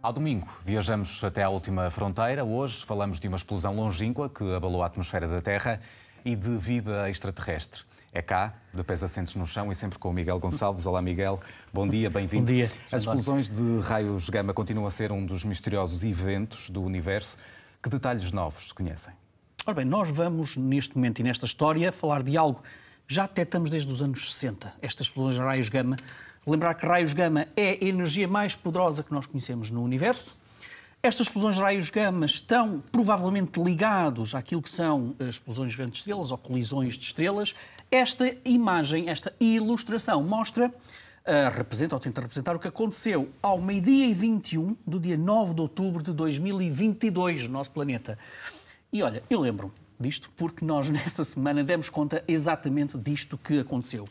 Ao domingo, viajamos até a última fronteira. Hoje falamos de uma explosão longínqua que abalou a atmosfera da Terra e de vida extraterrestre. É cá, de pés assentes no chão e sempre com o Miguel Gonçalves. Olá, Miguel. Bom dia, bem-vindo. Bom dia. As explosões de raios gama continuam a ser um dos misteriosos eventos do universo. Que detalhes novos se conhecem? Ora bem, nós vamos, neste momento e nesta história, falar de algo já detectamos desde os anos 60. Estas explosões de raios gama Lembrar que raios-gama é a energia mais poderosa que nós conhecemos no universo. Estas explosões de raios-gama estão provavelmente ligados àquilo que são as eh, explosões de grandes estrelas ou colisões de estrelas. Esta imagem, esta ilustração mostra Uh, representa ou tenta representar o que aconteceu ao meio-dia e 21 do dia 9 de outubro de 2022 no nosso planeta. E olha, eu lembro disto porque nós nessa semana demos conta exatamente disto que aconteceu.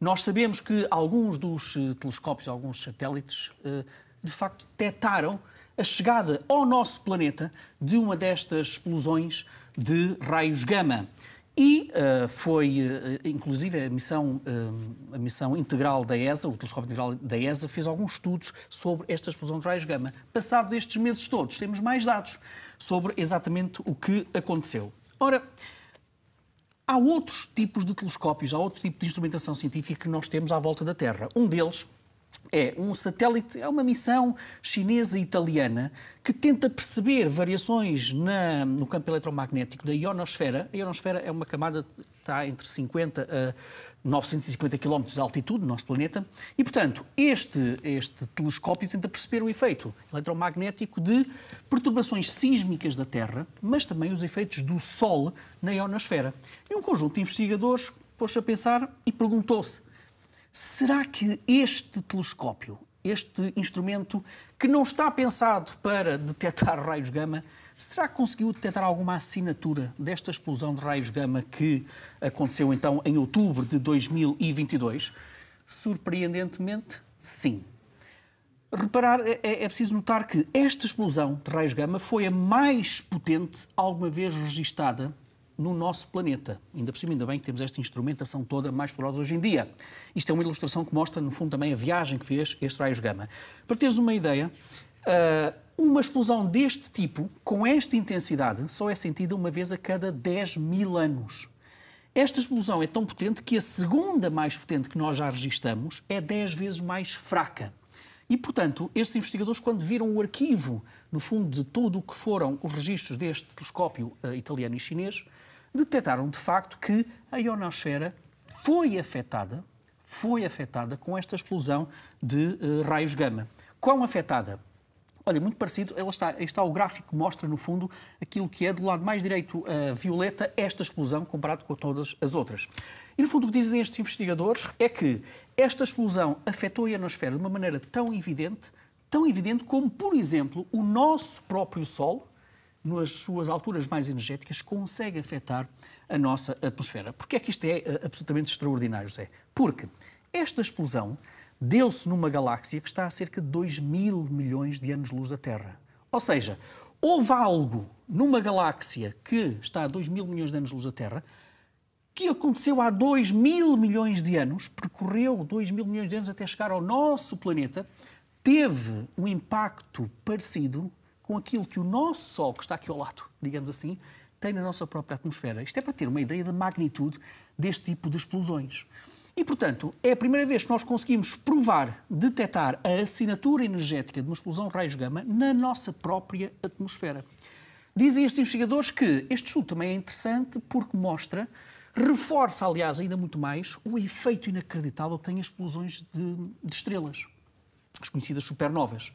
Nós sabemos que alguns dos eh, telescópios, alguns satélites, eh, de facto detectaram a chegada ao nosso planeta de uma destas explosões de raios gama. E uh, foi, uh, inclusive, a missão, uh, a missão integral da ESA, o telescópio integral da ESA, fez alguns estudos sobre esta explosão de raios gama. Passado estes meses todos, temos mais dados sobre exatamente o que aconteceu. Ora, Há outros tipos de telescópios, há outro tipo de instrumentação científica que nós temos à volta da Terra. Um deles é um satélite, é uma missão chinesa e italiana que tenta perceber variações na, no campo eletromagnético da ionosfera. A ionosfera é uma camada que está entre 50 a 950 km de altitude do nosso planeta, e, portanto, este, este telescópio tenta perceber o efeito eletromagnético de perturbações sísmicas da Terra, mas também os efeitos do Sol na ionosfera. E um conjunto de investigadores pôs-se a pensar e perguntou-se: será que este telescópio, este instrumento que não está pensado para detectar raios gama, Será que conseguiu detectar alguma assinatura desta explosão de raios gama que aconteceu então em outubro de 2022? Surpreendentemente, sim. Reparar, é, é, é, preciso notar que esta explosão de raios gama foi a mais potente alguma vez registada no nosso planeta. Ainda por cima, ainda bem que temos esta instrumentação toda mais poderosa hoje em dia. Isto é uma ilustração que mostra, no fundo, também a viagem que fez este raios gama. Para teres uma ideia, uh, uma explosão deste tipo, com esta intensidade, só é sentida uma vez a cada 10 mil anos. Esta explosão é tão potente que a segunda mais potente que nós já registramos é 10 vezes mais fraca. E, portanto, estes investigadores, quando viram o arquivo, no fundo, de tudo o que foram os registros deste telescópio uh, italiano e chinês, detectaram, de facto, que a ionosfera foi afetada, foi afetada com esta explosão de uh, raios gama. Quão afetada? Olha, muito parecido, ela está, está o gráfico que mostra, no fundo, aquilo que é do lado mais direito a violeta, esta explosão, comparado com todas as outras. E, no fundo, o que dizem estes investigadores é que esta explosão afetou a ionosfera de uma maneira tão evidente, tão evidente como, por exemplo, o nosso próprio Sol, nas suas alturas mais energéticas, consegue afetar a nossa atmosfera. Porque é que isto é eh, absolutamente extraordinário, José? Porque esta explosão deu-se numa galáxia que está a cerca de 2 mil milhões de anos-luz da Terra. Ou seja, houve algo numa galáxia que está a 2 mil milhões de anos-luz da Terra que aconteceu há 2 mil milhões de anos, percorreu 2 mil milhões de anos até chegar ao nosso planeta, teve um impacto parecido com aquilo que o nosso Sol, que está aqui ao lado, digamos assim, tem na nossa própria atmosfera. Isto é para ter uma ideia da magnitude deste tipo de explosões. E, portanto, é a primeira vez que nós conseguimos provar, detectar a assinatura energética de uma explosão de raios gama na nossa própria atmosfera. Dizem estes investigadores que este estudo também é interessante porque mostra, reforça, aliás, ainda muito mais, o efeito inacreditável que têm as explosões de, de estrelas, as conhecidas supernovas.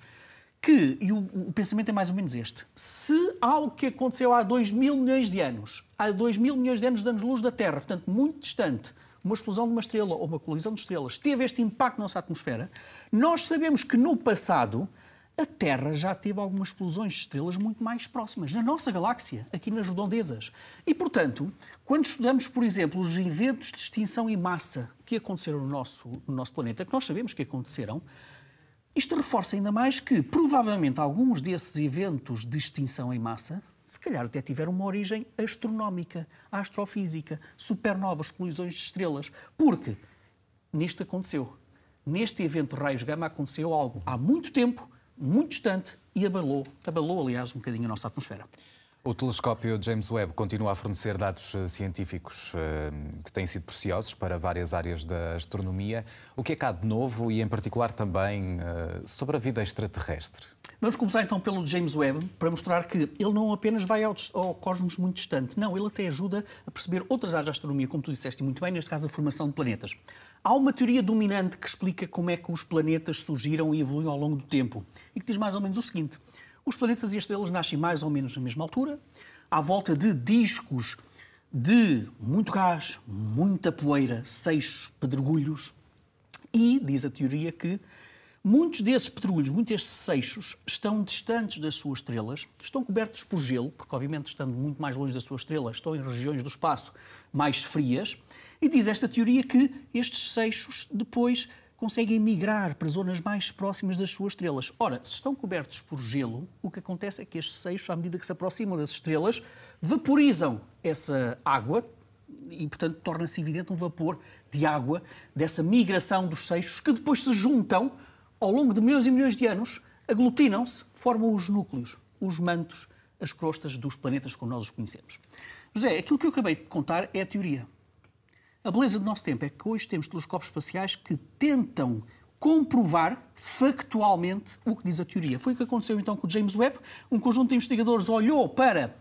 Que, e o, o pensamento é mais ou menos este, se algo que aconteceu há 2 mil milhões de anos, há 2 mil milhões de anos de anos-luz da Terra, portanto, muito distante, uma explosão de uma estrela ou uma colisão de estrelas teve este impacto na nossa atmosfera, nós sabemos que no passado a Terra já teve algumas explosões de estrelas muito mais próximas, na nossa galáxia, aqui nas redondezas. E, portanto, quando estudamos, por exemplo, os eventos de extinção em massa que aconteceram no nosso, no nosso planeta, que nós sabemos que aconteceram, isto reforça ainda mais que, provavelmente, alguns desses eventos de extinção em massa se calhar até tiveram uma origem astronómica, astrofísica, supernovas, colisões de estrelas, porque neste aconteceu. Neste evento de raios gama aconteceu algo há muito tempo, muito distante, e abalou, abalou aliás um bocadinho a nossa atmosfera. O telescópio James Webb continua a fornecer dados eh, científicos eh, que têm sido preciosos para várias áreas da astronomia. O que é cá de novo e, em particular, também eh, sobre a vida extraterrestre? Vamos começar então pelo James Webb, para mostrar que ele não apenas vai ao, ao, cosmos muito distante, não, ele até ajuda a perceber outras áreas da astronomia, como tu disseste muito bem, neste caso a formação de planetas. Há uma teoria dominante que explica como é que os planetas surgiram e evoluíram ao longo do tempo e que diz mais ou menos o seguinte: os planetas e as estrelas nascem mais ou menos na mesma altura, à volta de discos de muito gás, muita poeira, seis pedregulhos, e diz a teoria que muitos desses pedregulhos, muitos desses seixos, estão distantes das suas estrelas, estão cobertos por gelo, porque, obviamente, estando muito mais longe da sua estrela, estão em regiões do espaço mais frias, e diz esta teoria que estes seixos depois conseguem migrar para zonas mais próximas das suas estrelas. Ora, se estão cobertos por gelo, o que acontece é que estes seixos, à medida que se aproximam das estrelas, vaporizam essa água e, portanto, torna-se evidente um vapor de água dessa migração dos seixos que depois se juntam ao longo de milhões e milhões de anos, aglutinam-se, formam os núcleos, os mantos, as crostas dos planetas como nós os conhecemos. José, aquilo que eu acabei de contar é a teoria. A beleza do nosso tempo é que hoje temos telescópios espaciais que tentam comprovar factualmente o que diz a teoria. Foi o que aconteceu então com o James Webb. Um conjunto de investigadores olhou para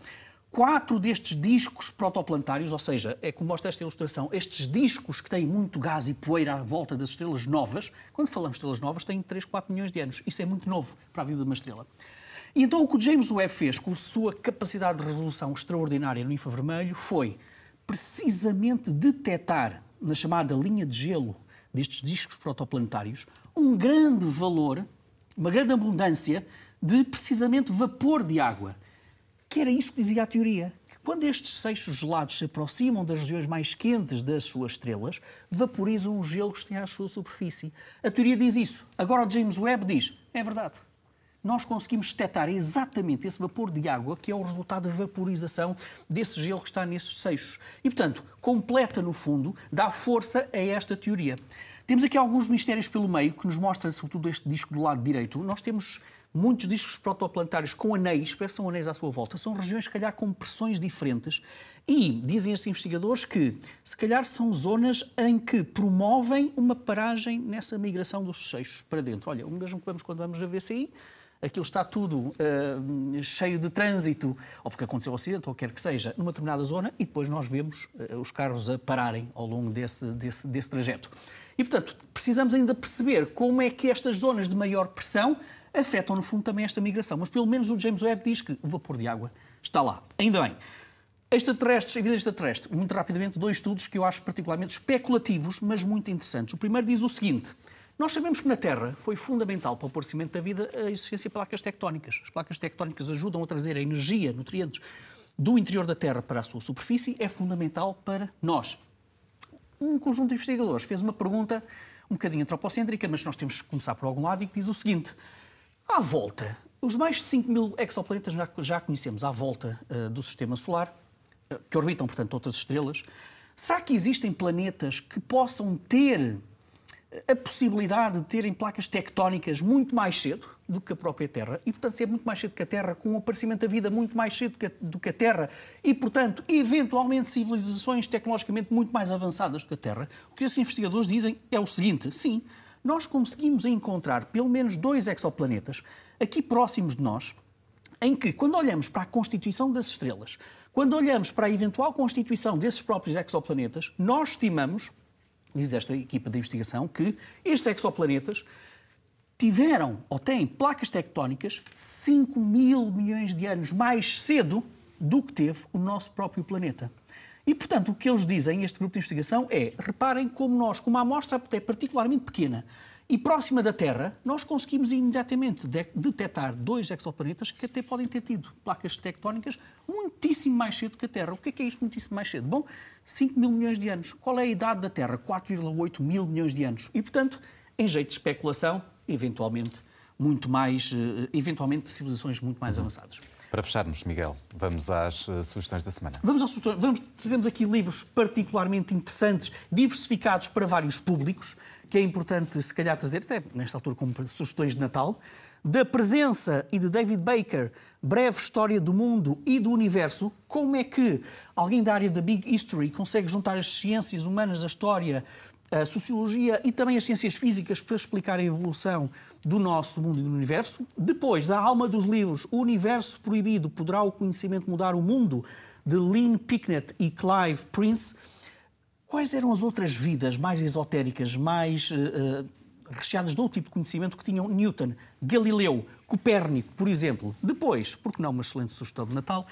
quatro destes discos protoplanetários, ou seja, é como mostra esta ilustração, estes discos que têm muito gás e poeira à volta das estrelas novas, quando falamos de estrelas novas, têm 3, 4 milhões de anos. Isso é muito novo para a vida de uma estrela. E então o que o James Webb fez com a sua capacidade de resolução extraordinária no infravermelho foi precisamente detectar na chamada linha de gelo destes discos protoplanetários um grande valor, uma grande abundância de precisamente vapor de água. Que era isso que dizia a teoria. que Quando estes seixos gelados se aproximam das regiões mais quentes das suas estrelas, vaporizam o gelo que tem à sua superfície. A teoria diz isso. Agora o James Webb diz: é verdade nós conseguimos detectar exatamente esse vapor de água que é o resultado da vaporização desse gelo que está nesses seixos. E, portanto, completa no fundo, dá força a esta teoria. Temos aqui alguns mistérios pelo meio que nos mostra, sobretudo, este disco do lado direito. Nós temos muitos discos protoplanetários com anéis, parece que são anéis à sua volta, são regiões, se calhar, com pressões diferentes. E dizem estes investigadores que, se calhar, são zonas em que promovem uma paragem nessa migração dos seixos para dentro. Olha, o mesmo que vemos quando vamos a VCI, aquilo está tudo uh, cheio de trânsito, ou porque aconteceu um acidente, ou quer que seja, numa determinada zona, e depois nós vemos uh, os carros a pararem ao longo desse, desse, desse trajeto. E, portanto, precisamos ainda perceber como é que estas zonas de maior pressão afetam, no fundo, também esta migração. Mas, pelo menos, o James Webb diz que o vapor de água está lá. Ainda bem. Extraterrestres, vida extraterrestre, muito rapidamente, dois estudos que eu acho particularmente especulativos, mas muito interessantes. O primeiro diz o seguinte: nós sabemos que na Terra foi fundamental para o aparecimento da vida a existência de placas tectónicas. As placas tectónicas ajudam a trazer a energia, nutrientes do interior da Terra para a sua superfície, é fundamental para nós. Um conjunto de investigadores fez uma pergunta um bocadinho antropocêntrica, mas nós temos que começar por algum lado e que diz o seguinte: à volta, os mais de 5 mil exoplanetas já, já conhecemos à volta uh, do sistema solar, uh, que orbitam, portanto, outras estrelas, será que existem planetas que possam ter a possibilidade de terem placas tectónicas muito mais cedo do que a própria Terra e, portanto, ser é muito mais cedo que a Terra, com o aparecimento da vida muito mais cedo que a, do que a Terra e, portanto, eventualmente civilizações tecnologicamente muito mais avançadas do que a Terra. O que esses investigadores dizem é o seguinte: sim, nós conseguimos encontrar pelo menos dois exoplanetas aqui próximos de nós, em que, quando olhamos para a constituição das estrelas, quando olhamos para a eventual constituição desses próprios exoplanetas, nós estimamos diz esta equipa de investigação, que estes exoplanetas tiveram ou têm placas tectónicas 5 mil milhões de anos mais cedo do que teve o nosso próprio planeta. E, portanto, o que eles dizem, este grupo de investigação, é reparem como nós, com uma amostra até particularmente pequena, e próxima da Terra, nós conseguimos imediatamente detectar dois exoplanetas que até podem ter tido placas tectónicas muitíssimo mais cedo que a Terra. O que é, que é isto muitíssimo mais cedo? Bom, 5 mil milhões de anos. Qual é a idade da Terra? 4,8 mil milhões de anos. E, portanto, em jeito de especulação, eventualmente, muito mais, eh, eventualmente, civilizações muito mais avançadas. Para fecharmos, Miguel, vamos às uh, sugestões da semana. Vamos às sugestões. Vamos, trazemos aqui livros particularmente interessantes, diversificados para vários públicos, que é importante, se calhar, trazer, até nesta altura, como sugestões de Natal. Da presença e de David Baker, Breve História do Mundo e do Universo, como é que alguém da área da Big History consegue juntar as ciências humanas, a história, a sociologia e também as ciências físicas para explicar a evolução do nosso mundo e do universo. Depois, da alma dos livros, O Universo Proibido, Poderá o Conhecimento Mudar o Mundo, de Lynn Picknett e Clive Prince. Quais eram as outras vidas mais esotéricas, mais uh, recheadas de outro tipo de conhecimento que tinham Newton, Galileu, Copérnico, por exemplo? Depois, porque não uma excelente sugestão de Natal,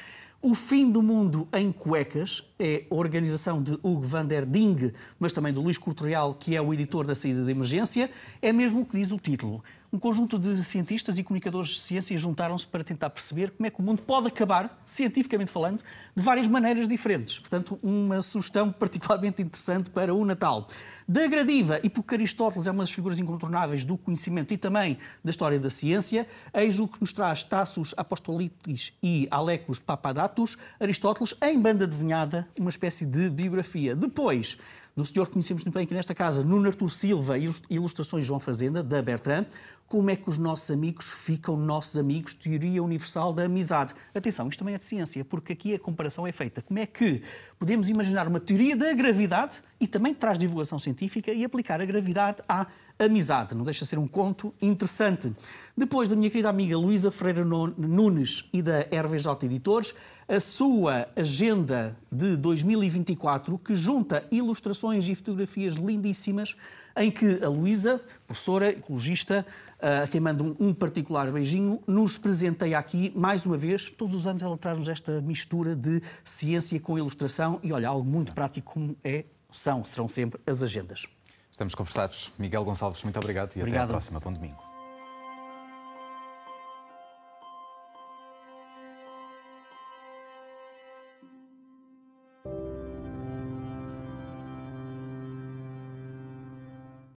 o Fim do Mundo em Cuecas é a organização de Hugo van der Ding, mas também do Luís Real, que é o editor da Saída de Emergência. É mesmo o que diz o título um conjunto de cientistas e comunicadores de ciência juntaram-se para tentar perceber como é que o mundo pode acabar, cientificamente falando, de várias maneiras diferentes. Portanto, uma sugestão particularmente interessante para o Natal. Da Gradiva, e porque Aristóteles é uma das figuras incontornáveis do conhecimento e também da história da ciência, eis o que nos traz Tassos Apostolitis e Alecos Papadatos, Aristóteles em banda desenhada, uma espécie de biografia. Depois, do senhor que conhecemos muito bem aqui nesta casa, Nuno Artur Silva, ilustrações João Fazenda, da Bertrand, como é que os nossos amigos ficam nossos amigos, teoria universal da amizade. Atenção, isto também é de ciência, porque aqui a comparação é feita. Como é que podemos imaginar uma teoria da gravidade e também traz divulgação científica e aplicar a gravidade à amizade? Não deixa de ser um conto interessante. Depois da minha querida amiga Luísa Ferreira Nunes e da RVJ Editores, a sua agenda de 2024, que junta ilustrações e fotografias lindíssimas em que a Luísa, professora, ecologista, eh, a quem mando um, particular beijinho, nos presenteia aqui, mais uma vez, todos os anos ela traz-nos esta mistura de ciência com ilustração e, olha, algo muito prático como é, são, serão sempre as agendas. Estamos conversados. Miguel Gonçalves, muito obrigado e obrigado. até à próxima. Bom domingo.